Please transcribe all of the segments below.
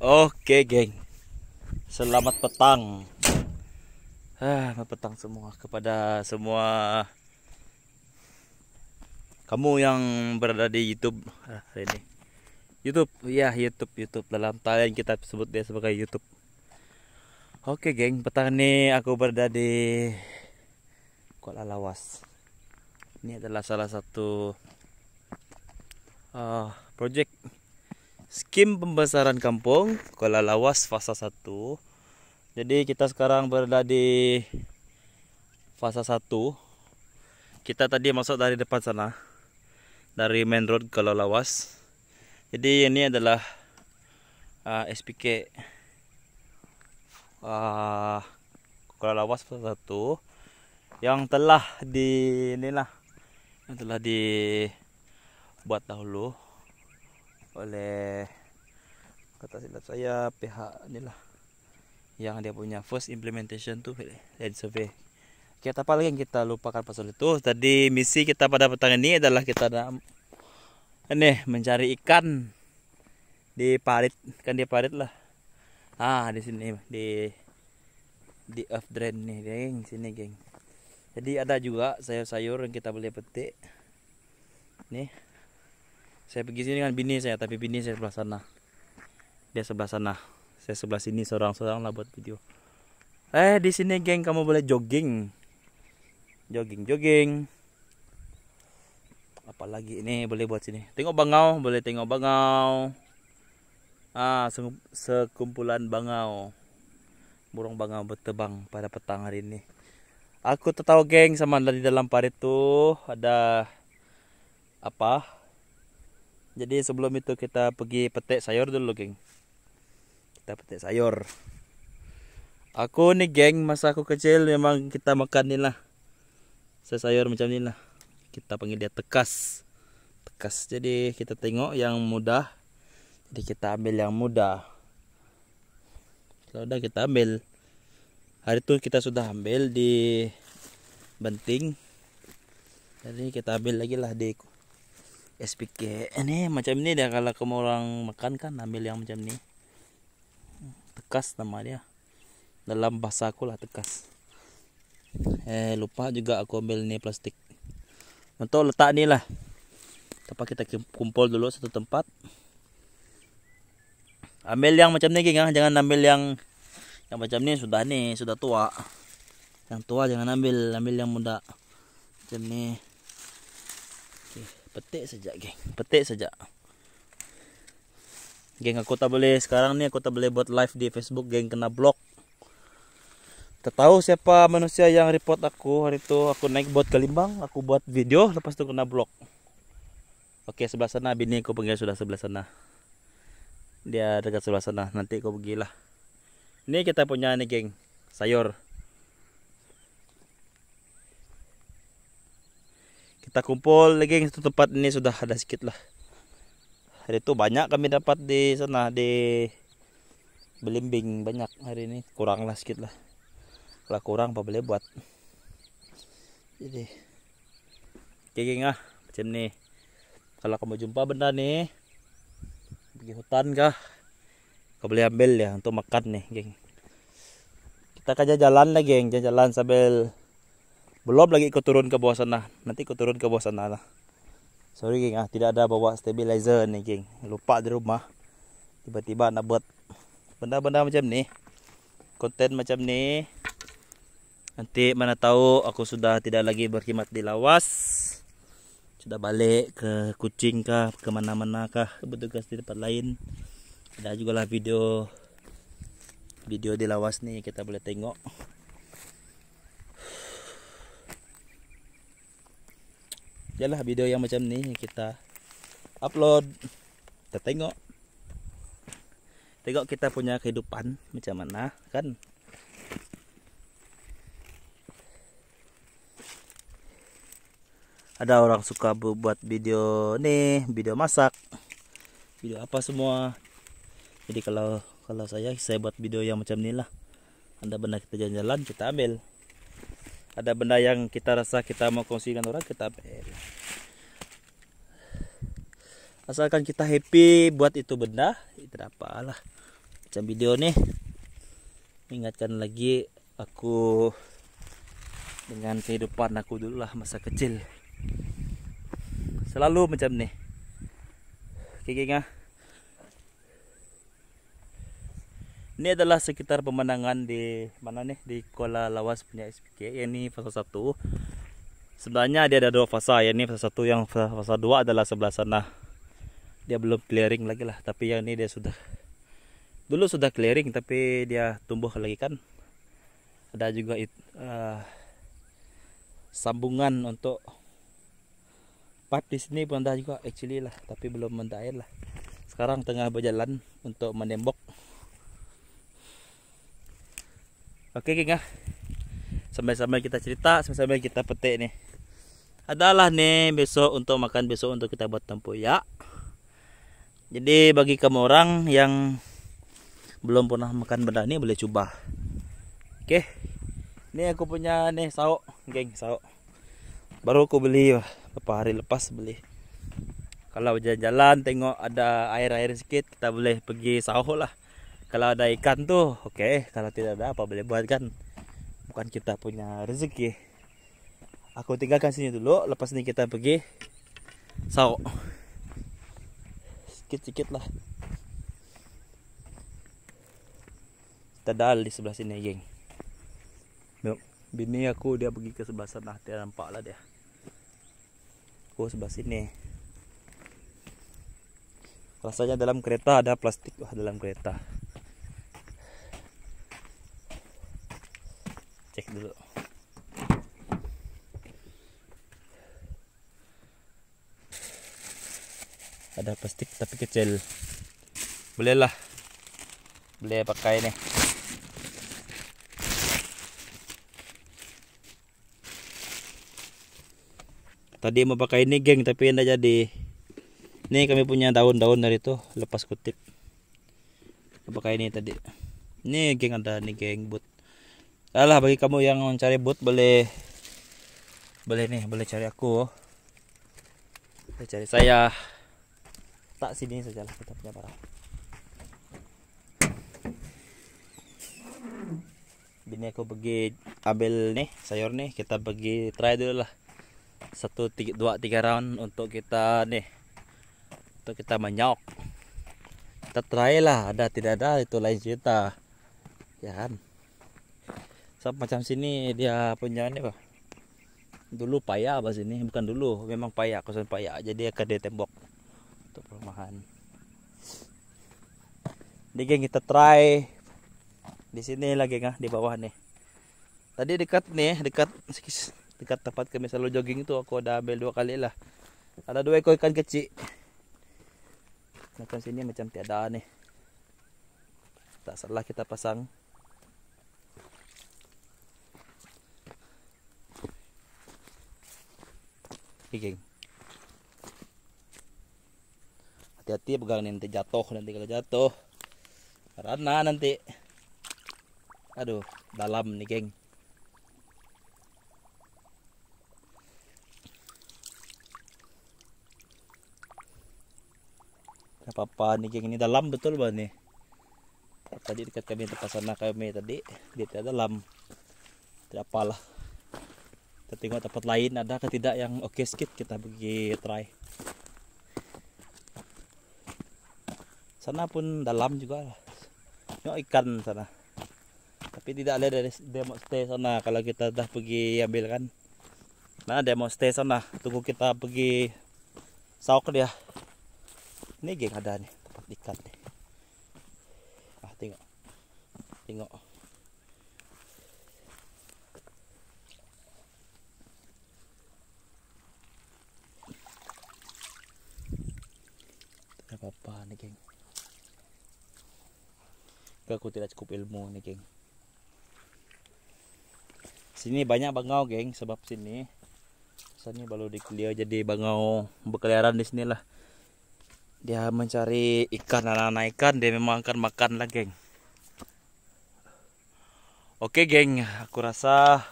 Oke geng Selamat petang ah, Petang semua Kepada semua Kamu yang berada di Youtube ah, hari ini Youtube, ya Youtube, Youtube Dalam tayangan kita sebut dia sebagai Youtube Oke geng, petang ini aku berada di Kuala Lawas Ini adalah salah satu uh, projek skim pembesaran kampung Kuala Lawas fasa 1. Jadi kita sekarang berada di fasa 1. Kita tadi masuk dari depan sana dari main road Kuala Lawas. Jadi ini adalah uh, ah, SPK uh, ah, Kuala Lawas fasa 1 yang telah di inilah telah di buat dahulu oleh kata silat saya pihak inilah yang dia punya first implementation tuh land survey kita apa lagi yang kita lupakan pasal itu tadi misi kita pada petang ini adalah kita ada ini mencari ikan di parit kan dia parit lah ah di sini di di off drain nih geng sini geng jadi ada juga sayur-sayur yang kita boleh petik nih saya pergi sini dengan bini saya tapi bini saya sebelah sana dia sebelah sana saya sebelah sini seorang-seorang lah buat video eh di sini geng kamu boleh jogging jogging jogging apalagi ini boleh buat sini tengok bangau boleh tengok bangau ah sekumpulan bangau burung bangau bertebang pada petang hari ini aku tertawa geng sama di dalam parit tu ada apa jadi sebelum itu kita pergi petik sayur dulu, geng. Kita petik sayur. Aku nih, geng, masa aku kecil memang kita makan inilah, lah. Sayur macam ni lah. Kita panggil dia tekas. Tekas. Jadi kita tengok yang mudah. Jadi kita ambil yang mudah. Kalau dah kita ambil. Hari tu kita sudah ambil di Benting. Jadi kita ambil lagi lah di SPG ini eh, macam ini dia kalau kamu orang makan kan ambil yang macam ini tekas nama dia dalam bahasa aku lah tekas eh lupa juga aku ambil ini plastik untuk letak ini lah apa kita kumpul dulu satu tempat ambil yang macam ini geng ah. jangan ambil yang yang macam ini sudah nih sudah tua yang tua jangan ambil ambil yang muda macam nih Petik saja, geng. Petik saja. Geng, aku tak boleh sekarang nih aku tak boleh buat live di Facebook, geng kena blok. Tak tahu siapa manusia yang report aku hari itu aku naik buat ke aku buat video lepas tu kena blok. Oke, sebelah sana bini aku panggil sudah sebelah sana. Dia dekat sebelah sana, nanti aku pergilah. Ini kita punya nih, geng. Sayur. kita kumpul lagi satu tempat ini sudah ada sedikit lah hari itu banyak kami dapat di sana di belimbing banyak hari ini kurang lah sedikit lah kalau kurang apa boleh buat jadi kayak ah macam nih kalau kamu jumpa benda nih pergi hutan kah kau boleh ambil ya untuk makan nih geng kita kerja jalan lagi geng jalan, -jalan sambil Belum lagi ikut turun ke bawah sana. Nanti ikut turun ke bawah sana lah. Sorry geng ah, tidak ada bawa stabilizer ni geng. Lupa di rumah. Tiba-tiba nak buat benda-benda macam ni. Konten macam ni. Nanti mana tahu aku sudah tidak lagi berkhidmat di lawas. Sudah balik ke kucing kah, ke mana-mana kah, bertugas di tempat lain. Ada juga lah video video di lawas ni kita boleh tengok. Yalah video yang macam nih kita upload kita tengok tengok kita punya kehidupan macam mana kan ada orang suka buat video nih video masak video apa semua jadi kalau kalau saya saya buat video yang macam inilah anda benar kita jalan-jalan kita ambil ada benda yang kita rasa kita mau kongsikan orang kita beri asalkan kita happy buat itu benda itu apa lah macam video nih ingatkan lagi aku dengan kehidupan aku dulu lah masa kecil selalu macam nih kikingnya Ini adalah sekitar pemandangan di mana nih di Kuala Lawas punya SPK. ini fase 1. Sebenarnya dia ada dua fase. Ya, ini fase 1 yang fase 2 adalah sebelah sana. Dia belum clearing lagi lah, tapi yang ini dia sudah dulu sudah clearing tapi dia tumbuh lagi kan. Ada juga it, uh, sambungan untuk pipe di sini pun ada juga actually lah, tapi belum mendair lah. Sekarang tengah berjalan untuk menembok Oke geng ya. Sampai-sampai kita cerita, sampai-sampai kita petik nih. Adalah nih besok untuk makan besok untuk kita buat tempoyak. Jadi bagi kamu orang yang belum pernah makan benda ini boleh coba. Oke. Ini aku punya nih sauk, geng, sauk. Baru aku beli beberapa hari lepas beli. Kalau jalan-jalan tengok ada air-air sikit kita boleh pergi sauk lah kalau ada ikan tuh oke okay. kalau tidak ada apa boleh buat kan bukan kita punya rezeki aku tinggalkan sini dulu lepas ini kita pergi so sedikit-sedikit lah tadal di sebelah sini geng bini aku dia pergi ke sebelah sana dia nampak lah dia aku sebelah sini rasanya dalam kereta ada plastik wah dalam kereta cek dulu ada plastik tapi kecil bolehlah boleh pakai nih tadi mau pakai ini geng tapi tidak jadi ini kami punya daun-daun dari itu lepas kutip pakai ini tadi ini geng ada nih geng buat Alah bagi kamu yang mencari boot boleh boleh nih, boleh cari aku. Boleh cari saya. Tak sini sajalah kita punya barang. Bini aku pergi ambil nih sayur nih kita pergi try dulu lah satu tiga, dua tiga round untuk kita nih untuk kita menyok kita try lah ada tidak ada itu lain cerita ya kan Sebab macam sini dia punya ni apa? Dulu payah apa sini? Bukan dulu, memang payah, kawasan payah. Jadi akan ada tembok untuk perumahan. Jadi geng kita try di sini lagi ngah ah, di bawah ni. Tadi dekat ni, dekat dekat tempat kami selalu jogging tu aku dah bel dua kali lah. Ada dua ekor ikan kecil. Macam sini macam tiada ni. Tak salah kita pasang geng. hati-hati pegang ya, nanti jatuh nanti kalau jatuh karena nanti aduh dalam nih geng apa-apa nih geng ini dalam betul banget nih tadi dekat kami tempat sana kami tadi dia tidak dalam tidak apalah kita tengok tempat lain ada ke tidak yang oke okay sedikit kita pergi try sana pun dalam juga Nyok ikan sana tapi tidak ada dari demo stay sana kalau kita dah pergi ambil kan nah demo stay sana tunggu kita pergi sauk dia ini geng ada nih tempat ikan nih ah tengok tengok apa-apa nih geng aku tidak cukup ilmu nih geng sini banyak bangau geng sebab sini sini baru dikelia jadi bangau berkeliaran di sini lah. dia mencari ikan anak-anak ikan dia memang akan makan lah geng oke geng aku rasa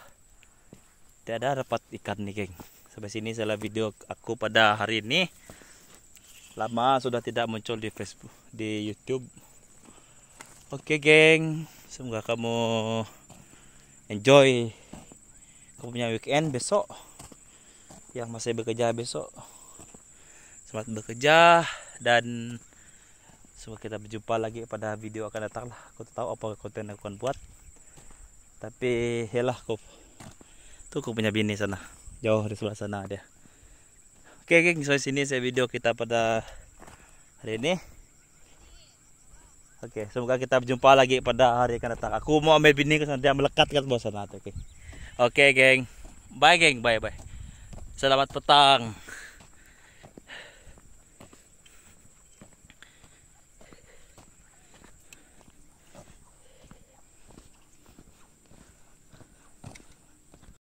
tidak ada dapat ikan nih geng sampai sini salah video aku pada hari ini lama sudah tidak muncul di Facebook di YouTube oke geng semoga kamu enjoy kamu punya weekend besok yang masih bekerja besok selamat bekerja dan semoga kita berjumpa lagi pada video akan datang lah aku tahu apa konten aku akan buat tapi helah kau. tuh aku punya bini sana jauh di sebelah sana dia Oke, okay, okay, so sini saya video kita pada hari ini. Oke, okay, semoga kita berjumpa lagi pada hari akan datang. Aku mau ambil bini ke sana dia melekat kan bosan Oke. Okay. Oke, okay, geng. Bye, geng. Bye, bye. Selamat petang.